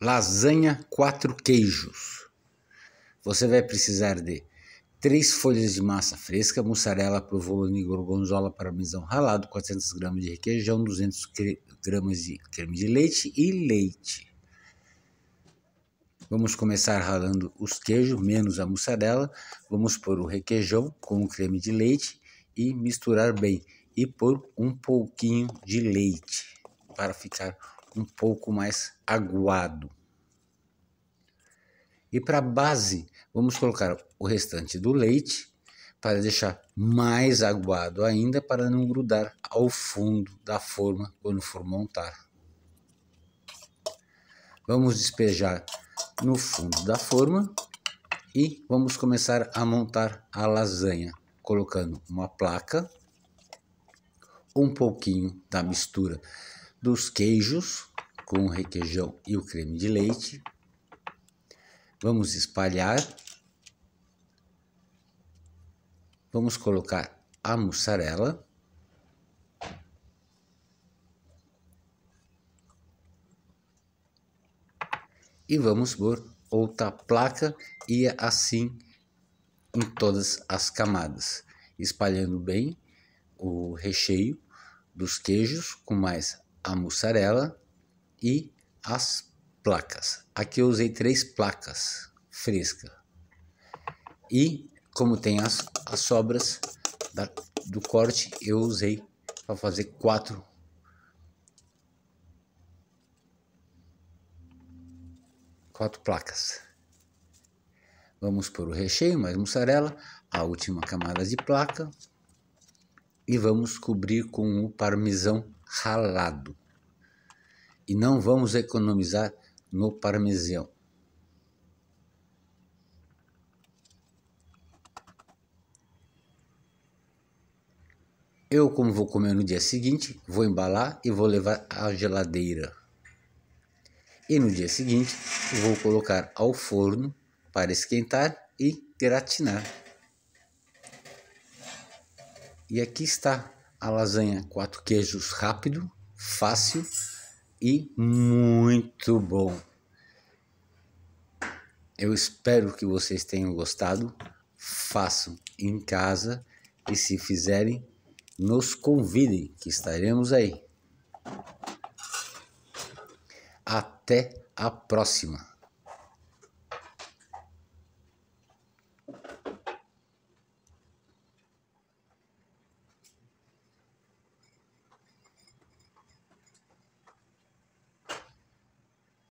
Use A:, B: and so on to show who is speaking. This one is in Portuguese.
A: lasanha quatro queijos. Você vai precisar de três folhas de massa fresca, mussarela, provolone, gorgonzola, parmesão ralado, 400 gramas de requeijão, 200 gramas de creme de leite e leite. Vamos começar ralando os queijos, menos a mussarela. Vamos pôr o requeijão com o creme de leite e misturar bem. E pôr um pouquinho de leite para ficar um pouco mais aguado. E para base, vamos colocar o restante do leite para deixar mais aguado ainda para não grudar ao fundo da forma quando for montar. Vamos despejar no fundo da forma e vamos começar a montar a lasanha, colocando uma placa, um pouquinho da mistura dos queijos com o requeijão e o creme de leite. Vamos espalhar. Vamos colocar a mussarela. E vamos por outra placa e assim em todas as camadas, espalhando bem o recheio dos queijos com mais a mussarela e as placas. Aqui eu usei três placas frescas. E como tem as, as sobras da, do corte, eu usei para fazer quatro quatro placas. Vamos por o recheio, mais mussarela, a última camada de placa e vamos cobrir com o parmesão ralado. E não vamos economizar no parmesão. Eu, como vou comer no dia seguinte, vou embalar e vou levar à geladeira. E no dia seguinte, vou colocar ao forno para esquentar e gratinar. E aqui está a lasanha quatro queijos rápido, fácil e muito bom. Eu espero que vocês tenham gostado. Façam em casa e se fizerem, nos convidem que estaremos aí. Até a próxima.